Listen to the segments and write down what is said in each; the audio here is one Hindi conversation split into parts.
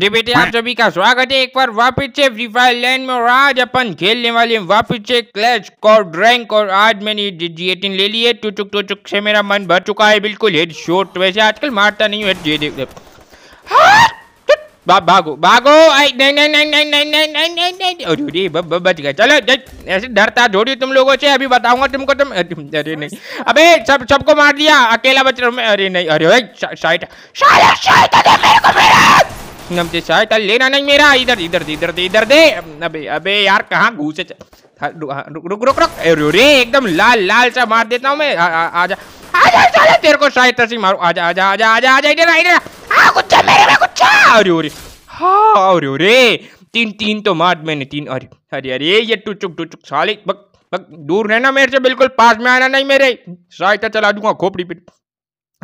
जी बेटे आप सभी का स्वागत है एक बार वापस से फ्री फायर लैंड में और आज अपन खेलने वाले वापस से क्लैश कॉर्ड ड्रैंक और आज मैंने जी एटीन ले ली है टुचुक टुचुक से मेरा मन भर चुका है बिल्कुल हेड शॉट वैसे आजकल मारता नहीं हूँ जी देख देख हाँ! भागो भागो आई नहीं नहीं नहीं नहीं नहीं नहीं नहीं नहीं नहीं अरे बब बच गए चलो ऐसे डरता जोड़ी तुम लोगों से अभी बताऊंगा तुमको तुम अरे नहीं अबे सब सबको मार दिया अकेला बच रहा हूँ अरे नहीं अरे साइट साइट मेरे को मेरा अब जैसा चल लेना नहीं मेरा इधर इधर दे इधर दे इधर दे अबे अबे यार कहाँ घुसे हाँ, हाँ, रुक रुक रुक रुक अरे रे एकदम लाल लाल सा मार देता हूँ मैं आजा आजा चले तेरे को शायद तरसी मारू आजा आजा आजा आजा आजा इधर इधर हाँ कुछ मेरे में कुछ अरे रे हाँ अरे रे तीन तीन तो मार मैंने तीन अरे अरे अरे ये टुचुक टुचुक साले बक बक दूर रहना मेरे से बिल्कुल पास में आना नहीं मेरे सहायता तो चला दूंगा खोपड़ी पे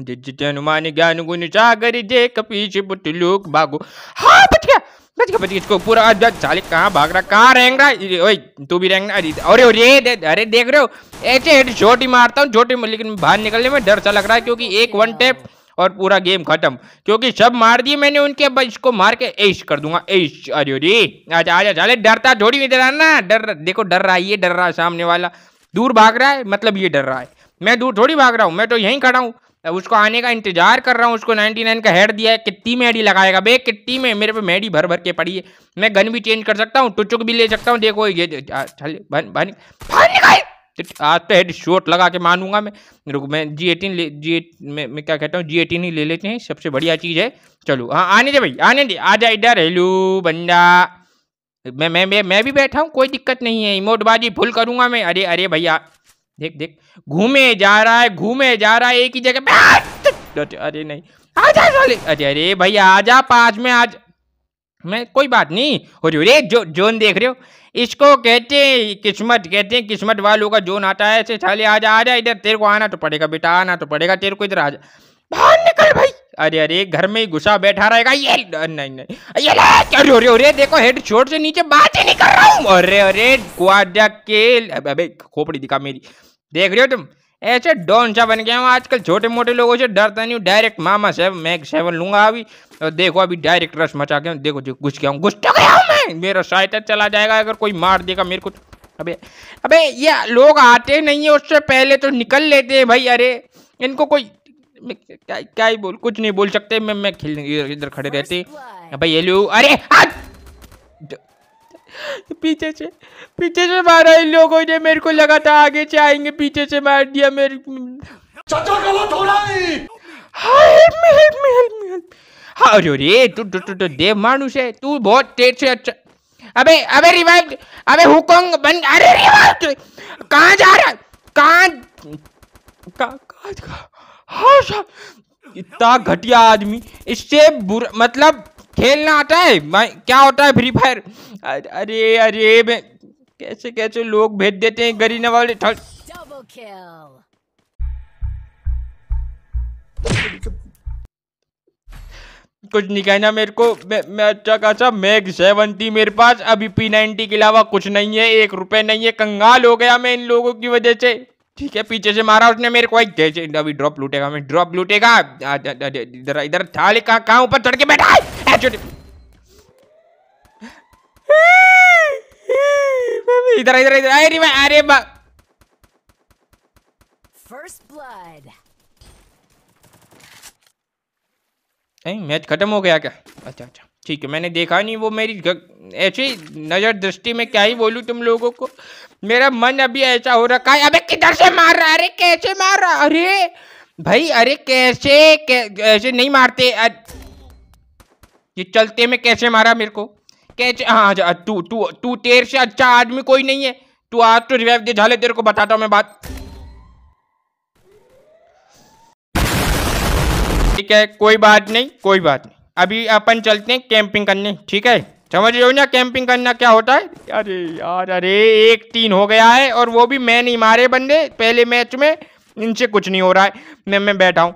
जिज्जित हनुमान ज्ञान गुण सागर जे कपीश पुट लोक भागो हाँ बच गया बच गया बच गया इसको पूरा चाले कहाँ भाग रहा कहाँ रेंग रहा ओए तू भी रेंग रहा अरे अरे दे, अरे देख रहे हो ऐसे हेड छोटी मारता हूँ छोटी लेकिन बाहर निकलने में डर सा लग रहा है क्योंकि एक वन टैप और पूरा गेम खत्म क्योंकि सब मार दिए मैंने उनके अब इसको मार के ऐश कर दूंगा ऐश अरे अरे अच्छा आजा आजा चले डरता थोड़ी भी डरा ना डर देखो डर रहा है ये डर रहा है सामने वाला दूर भाग रहा है मतलब ये डर रहा है मैं दूर थोड़ी भाग रहा हूँ मैं तो यहीं खड़ा हूँ उसको आने का इंतजार कर रहा हूँ उसको 99 का हेड दिया है कितनी मेडी लगाएगा बे कितनी में मेरे पे मेडी भर भर के पड़ी है मैं गन भी चेंज कर सकता हूँ टुचुक भी ले सकता हूँ देखो ये बन बन आज तो हेड शॉट लगा के मानूंगा मैं रुक मैं जी एटीन ले जी एट मैं, मैं क्या कहता हूँ जी एटीन ही ले लेते हैं सबसे बढ़िया चीज़ है चलो हाँ आने दे भाई आने दे आ जाए इधर हेलो बंदा मैं मैं मैं मैं भी बैठा हूँ कोई दिक्कत नहीं है इमोटबाजी फुल करूँगा मैं अरे अरे भैया देख देख घूमे जा रहा है घूमे जा रहा है एक ही जगह तो, अरे नहीं आ जा अरे अरे भाई जा पाँच में आज मैं कोई बात नहीं हो रही अरे जो जोन देख रहे हो इसको कहते हैं किस्मत कहते हैं किस्मत वालों का जोन आता है ऐसे चाले आ जा आ जा इधर तेरे को आना तो पड़ेगा बेटा आना तो पड़ेगा तेरे को इधर आजा बाहर निकल भाई अरे अरे घर में ही घुसा बैठा रहेगा ये नहीं नहीं अरे अरे अरे देखो हेड छोट से नीचे बात ही नहीं कर रहा हूँ अरे अरे क्वाडा के अबे खोपड़ी दिखा मेरी देख रहे हो तुम ऐसे डॉन सा बन गया हूँ आजकल छोटे मोटे लोगों से डरता नहीं हूँ डायरेक्ट मामा सेवन मैं सेवन लूंगा अभी और देखो अभी डायरेक्ट रस मचा के देखो जो घुस गया हूँ घुस तो गया हूँ मैं मेरा सहायता चला जाएगा अगर कोई मार देगा मेरे को अबे अबे ये लोग आते नहीं है उससे पहले तो निकल लेते हैं भाई अरे इनको कोई क्या क्या ही बोल कुछ नहीं बोल सकते मैं मैं खेल इधर खड़े रहते भाई ये लो अरे हाँ! पीछे से पीछे से मारा इन लोगों ने मेरे को लगा था आगे से आएंगे पीछे से मार दिया मेरे चाचा गलत हो रहा है हाय हाँ, रे तू तू तू देव मानुष है तू बहुत तेज से अच्छा अबे अबे रिवाइव अबे अरे रिवाइव जा रहा कहां हाँ, इतना घटिया आदमी इससे बुरा मतलब खेलना आता है क्या होता है फ्री फायर अरे अरे कैसे कैसे लोग भेज देते हैं गरीने वाले कुछ नहीं कहना मेरे को मैं, मैं अच्छा खासा मैग सेवनटी मेरे पास अभी पी नाइनटी के अलावा कुछ नहीं है एक रुपए नहीं है कंगाल हो गया मैं इन लोगों की वजह से ठीक है पीछे से मारा उसने मेरे को एक अभी ड्रॉप लूटेगा मैं ड्रॉप लूटेगा इधर इधर थाली कहाँ कहाँ ऊपर चढ़ के बैठा इधर इधर इधर अरे मैं अरे फर्स्ट ब्लड मैच खत्म हो गया क्या अच्छा अच्छा ठीक है मैंने देखा नहीं वो मेरी ऐसी नज़र दृष्टि में क्या ही बोलूँ तुम लोगों को मेरा मन अभी ऐसा हो रखा है अबे किधर से मार रहा है अरे कैसे मार रहा अरे भाई अरे कैसे कैसे नहीं मारते ये चलते में कैसे मारा मेरे को कैसे हाँ, हाँ, हाँ तू तू तू तेर से अच्छा आदमी कोई नहीं है तू आज तो रिवाइव दे झाले तेरे को बताता हूँ मैं बात ठीक है कोई बात नहीं कोई बात नहीं अभी अपन चलते हैं कैंपिंग करने ठीक है समझ रहे हो ना कैंपिंग करना क्या होता है अरे यार अरे एक तीन हो गया है और वो भी मैं नहीं मारे बंदे पहले मैच में इनसे कुछ नहीं हो रहा है मैं मैं बैठा हूँ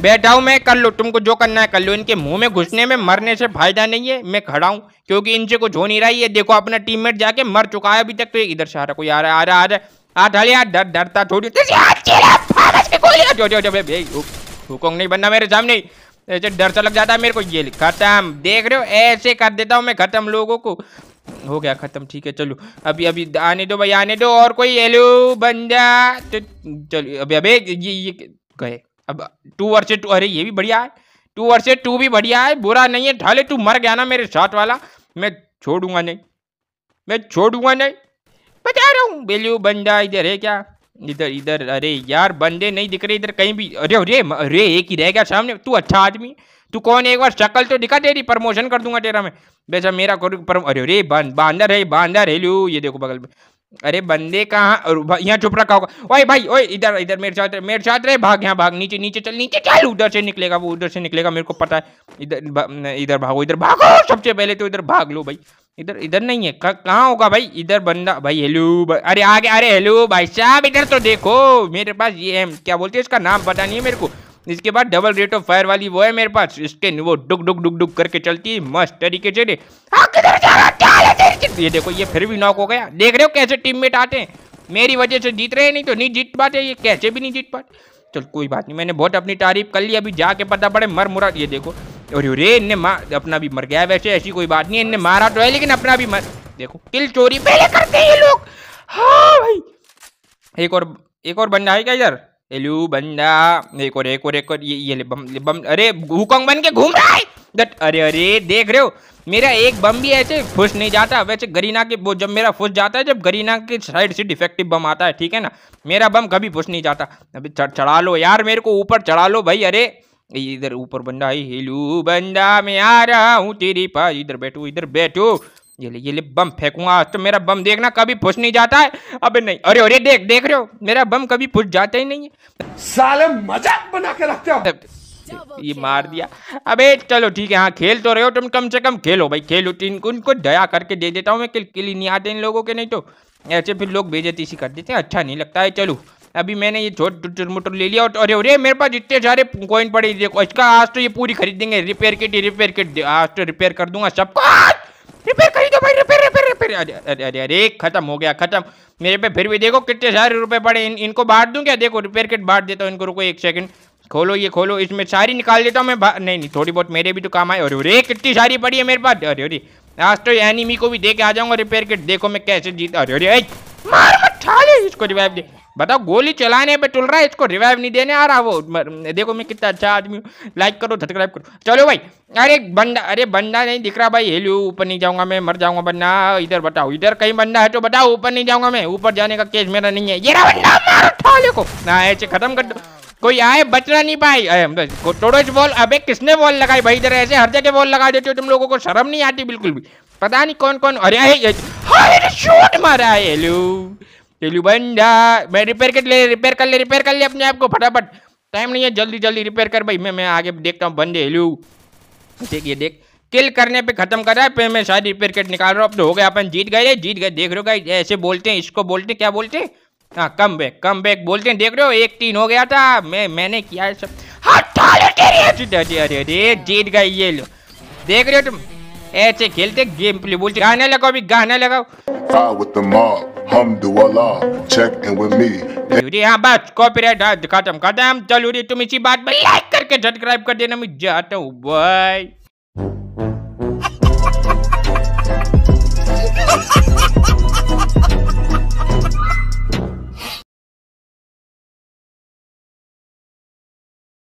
बैठा हूँ मैं कर लो तुमको जो करना है कर लो इनके मुंह में घुसने में मरने से फायदा नहीं है मैं खड़ा हूँ क्योंकि इनसे कुछ हो नहीं रहा है देखो अपना टीम जाके मर चुका है अभी तक तो इधर से आ रहा कोई आ रहा आ रहा आ रहा हाथ हले यार डर डरता थोड़ी भाई नहीं बनना मेरे सामने ऐसे तो डर सा लग जाता है मेरे को ये खत्म देख रहे हो ऐसे कर देता हूँ मैं खत्म लोगों को हो गया खत्म ठीक है चलो अभी अभी आने दो भाई आने दो और कोई येलो बंदा तो चलो अभी अबे ये ये गए अब टू वर्षे टू अरे ये भी बढ़िया है टू वर्षे टू भी बढ़िया है बुरा नहीं है ढाले तू मर गया ना मेरे साथ वाला मैं छोड़ूंगा नहीं मैं छोड़ूंगा नहीं बता रहा हूँ बेलू बंदा इधर है क्या इधर इधर अरे यार बंदे नहीं दिख रहे इधर कहीं भी अरे अरे अरे एक ही रह गया सामने तू अच्छा आदमी तू कौन एक बार शक्ल तो दिखा तेरी प्रमोशन कर दूंगा तेरा मैं वैसा मेरा अरे अरे बांदर है बांदर है लू ये देखो बगल में अरे बंदे कहाँ यहाँ चुप रखा होगा ओए भाई ओए इधर इधर मेरे साथ मेरे साथ रहे भाग यहाँ भाग नीचे नीचे चल नीचे चल उधर से निकलेगा वो उधर से निकलेगा मेरे को पता है इधर इधर भागो इधर भागो सबसे पहले तो इधर भाग लो भाई इधर इधर नहीं है कहाँ होगा भाई इधर बंदा भाई हेलो अरे आगे अरे हेलो भाई साहब इधर तो देखो मेरे पास ये है क्या बोलते हैं इसका नाम पता नहीं है मेरे को इसके बाद डबल रेट ऑफ फायर वाली वो है मेरे पास इसके वो डुक डुक डुक डुक करके चलती है मस्त तरीके से हाँ, ये देखो ये फिर भी नॉक हो गया देख रहे हो कैसे मेट आते हैं मेरी वजह से जीत रहे हैं नहीं तो नहीं जीत पाते ये कैसे भी नहीं जीत पाते चल कोई बात नहीं मैंने बहुत अपनी तारीफ कर ली अभी जाके पता पड़े मर मुरा ये देखो और अरे इनने मार अपना भी मर गया वैसे ऐसी कोई बात नहीं इनने मारा तो है लेकिन अपना भी मर देखो किल चोरी पहले करते हैं ये लोग हाँ भाई एक और एक और बंदा है क्या इधर एलू बंदा एक और एक और एक और ये ये बम बम अरे हुकंग बन के घूम रहा है दट अरे अरे देख रहे हो मेरा एक बम भी ऐसे फुस नहीं जाता वैसे गरीना के वो जब मेरा फुस जाता है जब गरीना के साइड से डिफेक्टिव बम आता है ठीक है ना मेरा बम कभी फुस नहीं जाता अभी चढ़ा लो यार मेरे को ऊपर चढ़ा लो भाई अरे इधर ऊपर बंदा है हिलू बंदा मैं आ रहा हूँ तेरी पास इधर बैठो इधर बैठो ये ले ये ले बम फेंकूंगा तो मेरा बम देखना कभी फुस नहीं जाता है अबे नहीं अरे अरे देख देख रहे हो मेरा बम कभी फुस जाता ही नहीं है साले मजाक बना के रखते हो ये मार दिया अबे चलो ठीक है हाँ खेल तो रहे हो तुम कम से कम खेलो भाई खेलो तीन को उनको दया करके दे देता हूँ मैं किल किल नहीं आते इन लोगों के नहीं तो ऐसे फिर लोग बेजती सी कर देते हैं अच्छा नहीं लगता है चलो अभी मैंने ये छोटे मोटर ले लिया और अरे मेरे पास इतने सारे कॉइन पड़े देखो इसका आज तो ये पूरी खरीदेंगे रिपेयर किट रिपेयर किट आज तो रिपेयर कर दूंगा सब रिपेयर खरीदो भाई रिपेयर रिपेयर रिपेयर अरे अरे अरे खत्म हो गया खत्म मेरे पे फिर भी देखो कितने सारे रुपए पड़े इन, इनको बांट दूं क्या देखो रिपेयर किट बांट देता हूँ इनको रुको एक सेकंड खोलो ये खोलो इसमें सारी निकाल देता हूँ मैं नहीं नहीं थोड़ी बहुत मेरे भी तो काम आए और अरे कितनी सारी पड़ी है मेरे पास अरे अरे आज तो एनिमी को भी दे के आ जाऊंगा रिपेयर किट देखो मैं कैसे जीता अरे अरे इसको रिवाइव दे बताओ गोली चलाने पे टुल रहा है इसको रिवाइव नहीं देने आ रहा वो देखो मैं कितना अच्छा आदमी हूँ लाइक करो सब्सक्राइब करो चलो भाई अरे बंदा अरे बंदा नहीं दिख रहा भाई हेलो ऊपर नहीं जाऊंगा मैं मर जाऊंगा बंदा इधर बताओ इधर कहीं बंदा है तो बताओ ऊपर नहीं जाऊंगा मैं ऊपर जाने का केस मेरा नहीं है ये रहा बंदा मारो ठाले को ना ऐसे खत्म कर दो कोई आए बचना नहीं पाई टोडोज बॉल अबे किसने बॉल लगाई भाई इधर ऐसे हर जगह बॉल लगा देते हो तुम लोगों को शर्म नहीं आती बिल्कुल भी पता नहीं कौन कौन अरे शूट मारा है हेलो टेलू बन जा मैं रिपेयर कर ले रिपेयर कर ले रिपेयर कर ले अपने आप को फटाफट टाइम नहीं है जल्दी जल्दी रिपेयर कर भाई मैं मैं आगे देखता हूँ बंदे हेलू देख ये देख किल करने पे खत्म कर रहा है पे मैं शायद रिपेयर किट निकाल रहा हूँ अब तो हो गया अपन जीत गए जीत गए देख रहे हो ऐसे बोलते हैं इसको बोलते क्या बोलते हैं हाँ कम बैक कम बैक बोलते हैं देख रहे हो एक तीन हो गया था मैं मैंने किया सब हाँ, अरे अरे जीत गए ये लो देख रहे हो तुम ऐसे खेलते गेम प्ले बोलते गाना लगाओ अभी गाना लगाओ हाँ, हाँ, हम बस कॉपीराइट खत्म खत्म चलो रे तुम इसी बात पर लाइक करके सब्सक्राइब कर देना मैं जाता हूँ बाय